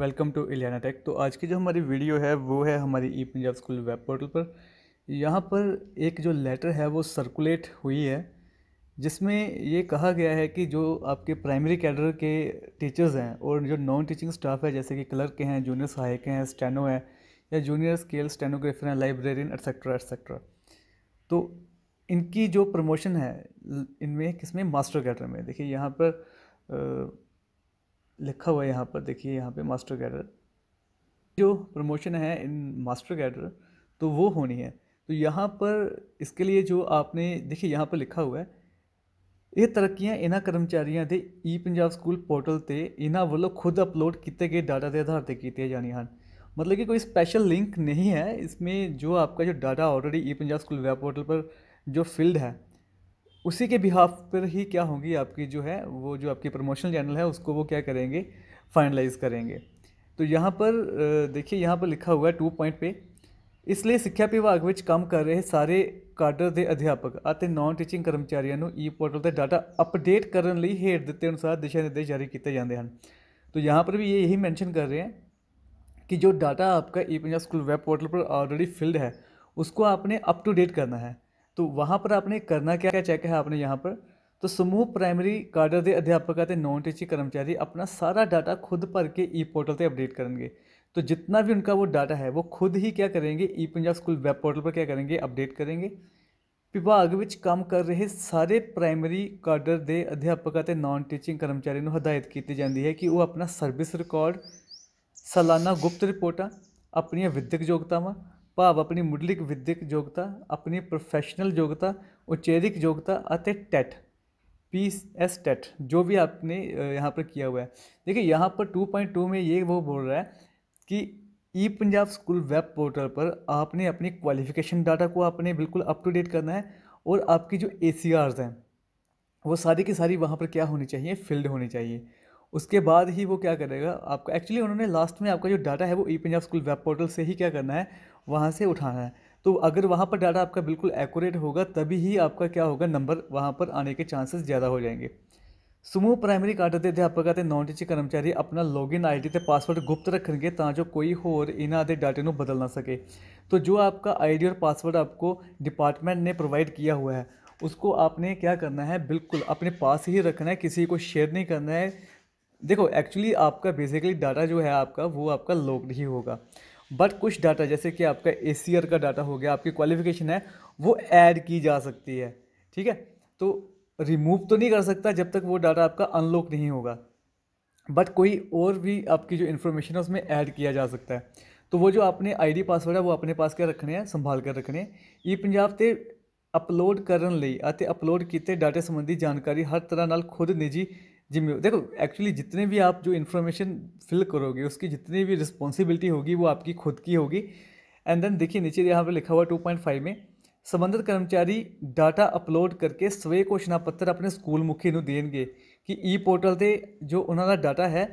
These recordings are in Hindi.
वेलकम टू इलियाना टेक तो आज की जो हमारी वीडियो है वो है हमारी e Punjab school web portal पर यहाँ पर एक जो लेटर है वो सर्कुलेट हुई है जिसमें ये कहा गया है कि जो आपके प्राइमरी कैडर के टीचर्स हैं और जो नॉन टीचिंग स्टाफ है जैसे कि क्लर्क हैं जूनियर सहायक हैं स्टेनो हैं या जूनियर स्केल स्टेनोग्राफर हैं लाइब्रेरियन एट्सेट्रा एट्सेट्रा तो इनकी जो प्रमोशन है इनमें किसमें मास्टर कैडर में देखिए यहाँ पर लिखा हुआ है यहाँ पर देखिए यहाँ पे मास्टर कैडर जो प्रमोशन है इन मास्टर कैडर तो वो होनी है तो यहाँ पर इसके लिए जो आपने देखिए यहाँ पर लिखा हुआ है ये तरक्या इन्ह कर्मचारियों के ई पंजाब स्कूल पोर्टल पर इन वालों खुद अपलोड किए गए डाटा के आधार पर कितिया ਜਾਣੀਆਂ ਹਨ मतलब कि कोई स्पेशल लिंक नहीं है इसमें जो आपका जो data already e Punjab school web portal पर जो फील्ड है उसी के बिहाफ पर ही क्या होंगी आपकी जो है वो जो आपकी प्रमोशनल चैनल है उसको वो क्या करेंगे फाइनलाइज करेंगे तो यहाँ पर देखिए यहाँ पर लिखा हुआ है टू पॉइंट पे इसलिए सिक्ख्या विभाग में काम कर रहे सारे काडर के अध्यापक और नॉन टीचिंग कर्मचारियों e portal e data update करने ਅਪਡੇਟ लिए हेठ ਹੇਠ अनुसार दिशा निर्देश जारी किए जाते हैं तो यहाँ पर भी ये यही मैनशन कर रहे हैं कि जो डाटा आपका e Punjab school web portal पर ऑलरेडी फिल्ड है उसको आपने अप टू डेट करना है तो वहाँ पर आपने करना क्या क्या चेक है आपने यहाँ पर तो समूह प्राइमरी कार्डर के अध्यापक नॉन टीचिंग कर्मचारी अपना सारा डाटा खुद भर के ई पोर्टल पर अपडेट करेंगे तो जितना भी उनका वो डाटा है वो खुद ही क्या करेंगे e Punjab school web portal पर क्या करेंगे अपडेट करेंगे विभाग में काम कर रहे सारे प्राइमरी कार्डर के अध्यापक नॉन टीचिंग कर्मचारी हदायत की जाती है कि वह अपना सर्विस रिकॉर्ड सालाना गुप्त रिपोर्टा अपन विद्यक योग्यतावान भाव अपनी मुढ़लिक विद्यक योग्यता अपनी प्रोफेसनल योग्यता उचेरिक योग्यता अतः पी एस टैट जो भी आपने यहाँ पर किया हुआ है देखिए यहाँ पर 2.2 में ये वो बोल रहा है कि e Punjab school web portal पर आपने अपनी क्वालिफिकेशन डाटा को आपने बिल्कुल अप टू डेट करना है और आपकी जो ए हैं वो सारी की सारी वहाँ पर क्या होनी चाहिए फिल्ड होनी चाहिए उसके बाद ही वो क्या करेगा आपका एक्चुअली उन्होंने लास्ट में आपका जो डाटा है वो e Punjab school web portal से ही क्या करना है वहाँ से उठाना है तो अगर वहाँ पर डाटा आपका बिल्कुल एक्यूरेट होगा तभी ही आपका क्या होगा नंबर वहाँ पर आने के चांसेस ज़्यादा हो जाएंगे समूह प्राइमरी कार्ड के अध्यापक के नॉन टीचर कर्मचारी अपना लॉगिन ਆਈਡੀ ਤੇ पासवर्ड गुप्त रखेंगे ता जो कोई होर ਇਹਨਾਂ ਦੇ ਡਾਟੇ ਨੂੰ ਬਦਲ ਨਾ तो जो आपका आईडी और पासवर्ड आपको डिपार्टमेंट ने प्रोवाइड किया हुआ है उसको आपने क्या करना है बिल्कुल अपने पास ही रखना है किसी को शेयर नहीं करना है देखो एक्चुअली आपका बेसिकली डाटा जो है आपका वो आपका लॉकड ही होगा बट कुछ डाटा जैसे कि आपका ए का डाटा हो गया आपकी क्वालिफिकेशन है वो ऐड की जा सकती है ठीक है तो रिमूव तो नहीं कर सकता जब तक वो डाटा आपका अनलॉक नहीं होगा बट कोई और भी आपकी जो इन्फॉर्मेशन है उसमें ऐड किया जा सकता है तो वो जो आपने आईडी पासवर्ड है वो अपने पास के रखने हैं संभाल कर रखने ई पंजाब से अपलोड करने ਲਈ अपलोड किए ਕੀਤੇ संबंधी जानकारी हर तरह नाल खुद निजी जी देखो एक्चुअली जितने भी आप जो इन्फॉर्मेशन फिल करोगे उसकी जितनी भी रिस्पॉन्सिबिलिटी होगी वो आपकी खुद की होगी एंड देन देखिए नीचे यहाँ पर लिखा हुआ टू पॉइंट फाइव में संबंधित कर्मचारी डाटा अपलोड करके स्वय घोषणा पत्र अपने स्कूल मुखी ਨੂੰ देंगे कि ई पोर्टल से जो उन्होंने डाटा है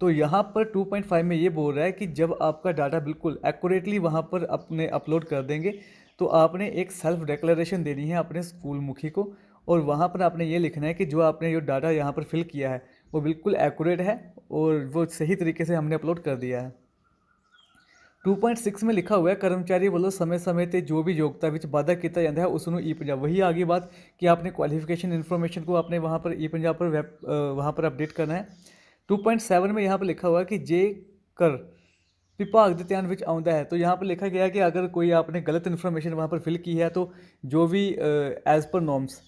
तो यहाँ पर 2.5 में ये बोल रहा है कि जब आपका डाटा बिल्कुल एक्यूरेटली वहाँ पर अपने अपलोड कर देंगे तो आपने एक सेल्फ डिक्लेरेशन देनी है अपने स्कूल मुखी को और वहाँ पर आपने ये लिखना है कि जो आपने जो डाटा यहाँ पर फिल किया है वो बिल्कुल एक्यूरेट है और वो सही तरीके से हमने अपलोड कर दिया है 2.6 में लिखा हुआ है कर्मचारी वालों समय समय से जो भी योग्यता वाधा किया जाता है ਹੈ ई पंजाब ਈ वही आगे बात कि आपने क्वालिफिकेशन इन्फॉर्मेशन को आपने वहाँ पर ई-पंजाब पर वेब वहाँ पर अपडेट करना है 2.7 में यहाँ पर लिखा हुआ है कि जे कर विभाग के ध्यान में आता है तो यहाँ पर लिखा गया है कि अगर कोई आपने गलत इन्फॉर्मेशन वहाँ पर फिल की है तो जो भी एज पर नॉर्म्स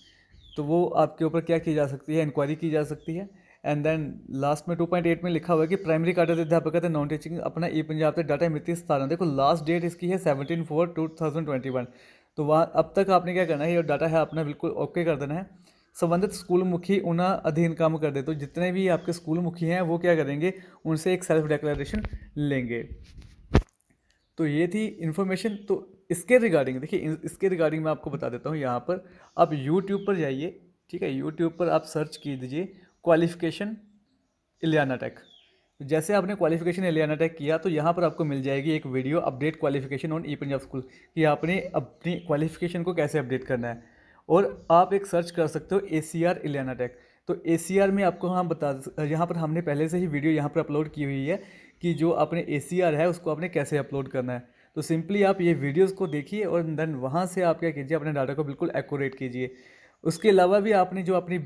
तो वो आपके ऊपर क्या की जा सकती है इंक्वायरी की जा सकती है एंड देन लास्ट में 2.8 में लिखा हुआ है कि प्राइमरी कार्ड अध्यापक थे नॉन टीचिंग अपना ई पंजाब से डाटा मिति स्थान देखो लास्ट डेट इसकी है seventeen four two thousand twenty one तो वहाँ अब तक आपने क्या करना है ये डाटा है अपना बिल्कुल ओके कर देना है संबंधित स्कूल मुखी उना अधीन काम कर दे तो जितने भी आपके स्कूल मुखी हैं वो क्या करेंगे उनसे एक सेल्फ डिक्लेरेशन लेंगे तो ये थी इन्फॉर्मेशन तो इसके रिगार्डिंग देखिए इसके रिगार्डिंग मैं आपको बता देता हूँ यहाँ पर आप यूट्यूब पर जाइए ठीक है यूट्यूब पर आप सर्च की दीजिए क्वालिफिकेशन इलियाना टेक जैसे आपने क्वालिफिकेशन इलियाना टेक किया तो यहाँ पर आपको मिल जाएगी एक video update qualification on e Punjab school कि आपने अपनी क्वालिफिकेशन को कैसे अपडेट करना है और आप एक सर्च कर सकते हो ए सी आर एलियाना तो ए सी आर में आपको हम बता यहाँ पर हमने पहले से ही वीडियो यहाँ पर अपलोड की हुई है कि जो आपने ए सी आर है उसको आपने कैसे अपलोड करना है तो सिंपली आप ये वीडियोज़ को देखिए और देन वहाँ से आप क्या कीजिए अपने डाटा को बिल्कुल एक्यूरेट कीजिए उसके अलावा भी आपने जो अपनी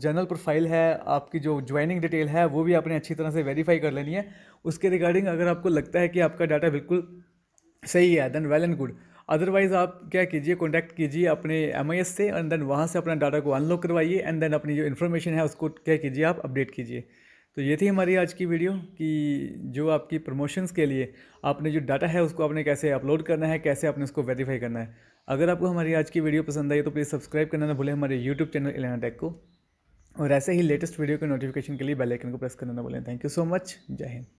जर्नल प्रोफाइल है आपकी जो ज्वाइनिंग डिटेल है वो भी आपने अच्छी तरह से वेरीफाई कर लेनी है उसके रिगार्डिंग अगर आपको लगता है कि आपका डाटा बिल्कुल सही है then well and good otherwise आप क्या कीजिए कॉन्टैक्ट कीजिए अपने एम से एंड देन वहाँ से अपना डाटा को अनलॉक करवाइए एंड देन अपनी जो इन्फॉर्मेशन है उसको क्या कीजिए आप अपडेट कीजिए तो ये थी हमारी आज की वीडियो कि जो आपकी प्रमोशंस के लिए आपने जो डाटा है उसको आपने कैसे अपलोड करना है कैसे आपने उसको वेरीफाई करना है अगर आपको हमारी आज की वीडियो पसंद आई तो प्लीज़ सब्सक्राइब करना ना भूलें हमारे यूट्यूब चैनल इलेना टेक को और ऐसे ही लेटेस्ट वीडियो के नोटिफिकेशन के लिए बेल आइकन को प्रेस करना ना भूलें थैंक यू सो मच जय हिंद